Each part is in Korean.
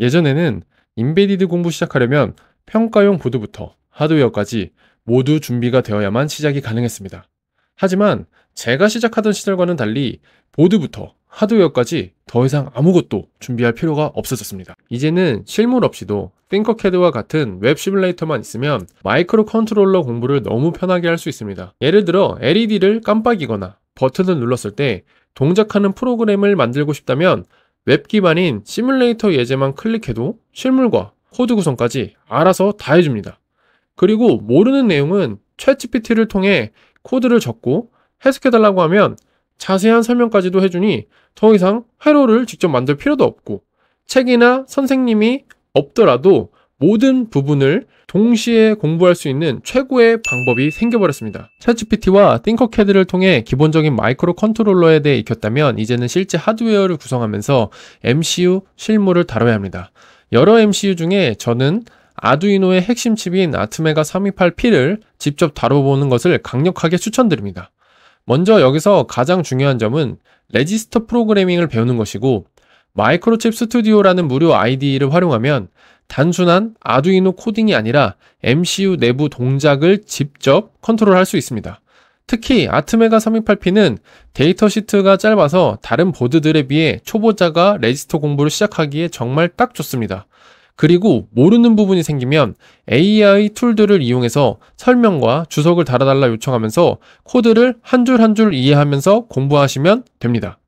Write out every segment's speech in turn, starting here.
예전에는 인베디드 공부 시작하려면 평가용 보드부터 하드웨어까지 모두 준비가 되어야만 시작이 가능했습니다. 하지만 제가 시작하던 시절과는 달리 보드부터 하드웨어까지 더 이상 아무것도 준비할 필요가 없어졌습니다. 이제는 실물 없이도 띵커캐드와 같은 웹 시뮬레이터만 있으면 마이크로 컨트롤러 공부를 너무 편하게 할 수 있습니다. 예를 들어 LED를 깜빡이거나 버튼을 눌렀을 때 동작하는 프로그램을 만들고 싶다면 웹 기반인 시뮬레이터 예제만 클릭해도 실물과 코드 구성까지 알아서 다 해줍니다. 그리고 모르는 내용은 챗GPT를 통해 코드를 적고 해석해달라고 하면 자세한 설명까지도 해주니 더 이상 회로를 직접 만들 필요도 없고 책이나 선생님이 없더라도 모든 부분을 동시에 공부할 수 있는 최고의 방법이 생겨버렸습니다. 챗GPT와 띵커캐드를 통해 기본적인 마이크로 컨트롤러에 대해 익혔다면 이제는 실제 하드웨어를 구성하면서 MCU 실물을 다뤄야 합니다. 여러 MCU 중에 저는 아두이노의 핵심 칩인 아트메가 328P를 직접 다뤄보는 것을 강력하게 추천드립니다. 먼저 여기서 가장 중요한 점은 레지스터 프로그래밍을 배우는 것이고 마이크로칩 스튜디오라는 무료 IDE를 활용하면 단순한 아두이노 코딩이 아니라 MCU 내부 동작을 직접 컨트롤할 수 있습니다. 특히 아트메가 3 2 8 p 는 데이터 시트가 짧아서 다른 보드들에 비해 초보자가 레지스터 공부를 시작하기에 정말 딱 좋습니다. 그리고 모르는 부분이 생기면 AI 툴들을 이용해서 설명과 주석을 달아달라 요청하면서 코드를 한 줄 한줄 한줄 이해하면서 공부하시면 됩니다.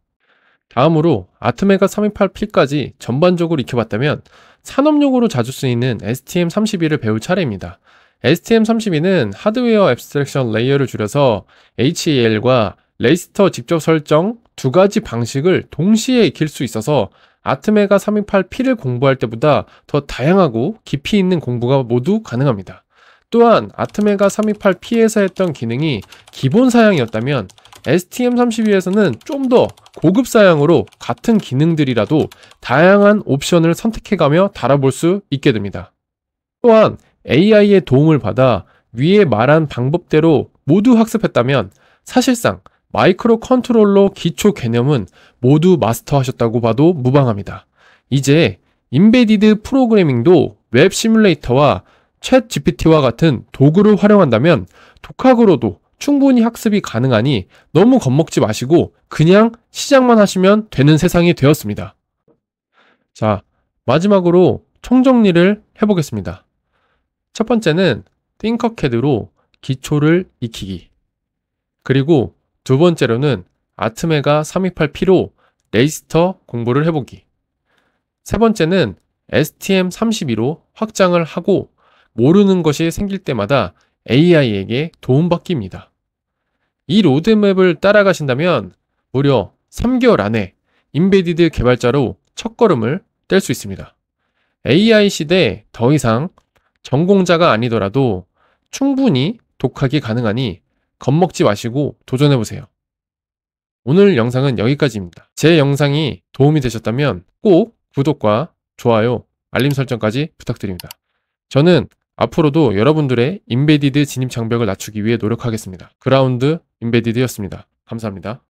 다음으로 아트메가 328P까지 전반적으로 익혀봤다면 산업용으로 자주 쓰이는 STM32를 배울 차례입니다. STM32는 하드웨어 앱스트랙션 레이어를 줄여서 HEL과 레이스터 직접 설정 두 가지 방식을 동시에 익힐 수 있어서 아트메가 328P를 공부할 때보다 더 다양하고 깊이 있는 공부가 모두 가능합니다. 또한 아트메가 328P에서 했던 기능이 기본 사양이었다면 STM32에서는 좀 더 고급 사양으로 같은 기능들이라도 다양한 옵션을 선택해가며 달아볼 수 있게 됩니다. 또한 AI의 도움을 받아 위에 말한 방법대로 모두 학습했다면 사실상 마이크로 컨트롤러 기초 개념은 모두 마스터하셨다고 봐도 무방합니다. 이제 인베디드 프로그래밍도 웹 시뮬레이터와 챗 GPT와 같은 도구를 활용한다면 독학으로도 충분히 학습이 가능하니 너무 겁먹지 마시고 그냥 시작만 하시면 되는 세상이 되었습니다. 자, 마지막으로 총정리를 해보겠습니다. 첫 번째는 띵커캐드로 기초를 익히기. 그리고 두 번째로는 아트메가 328P로 레이스터 공부를 해보기. 세 번째는 STM32로 확장을 하고 모르는 것이 생길 때마다 AI에게 도움받기입니다. 이 로드맵을 따라가신다면 무려 3개월 안에 인베디드 개발자로 첫걸음을 뗄 수 있습니다. AI 시대더 이상 전공자가 아니더라도 충분히 독학이 가능하니 겁먹지 마시고 도전해보세요. 오늘 영상은 여기까지입니다. 제 영상이 도움이 되셨다면 꼭 구독과 좋아요, 알림 설정까지 부탁드립니다. 저는 앞으로도 여러분들의 인베디드 진입 장벽을 낮추기 위해 노력하겠습니다. 그라운드 인베디드였습니다. 감사합니다.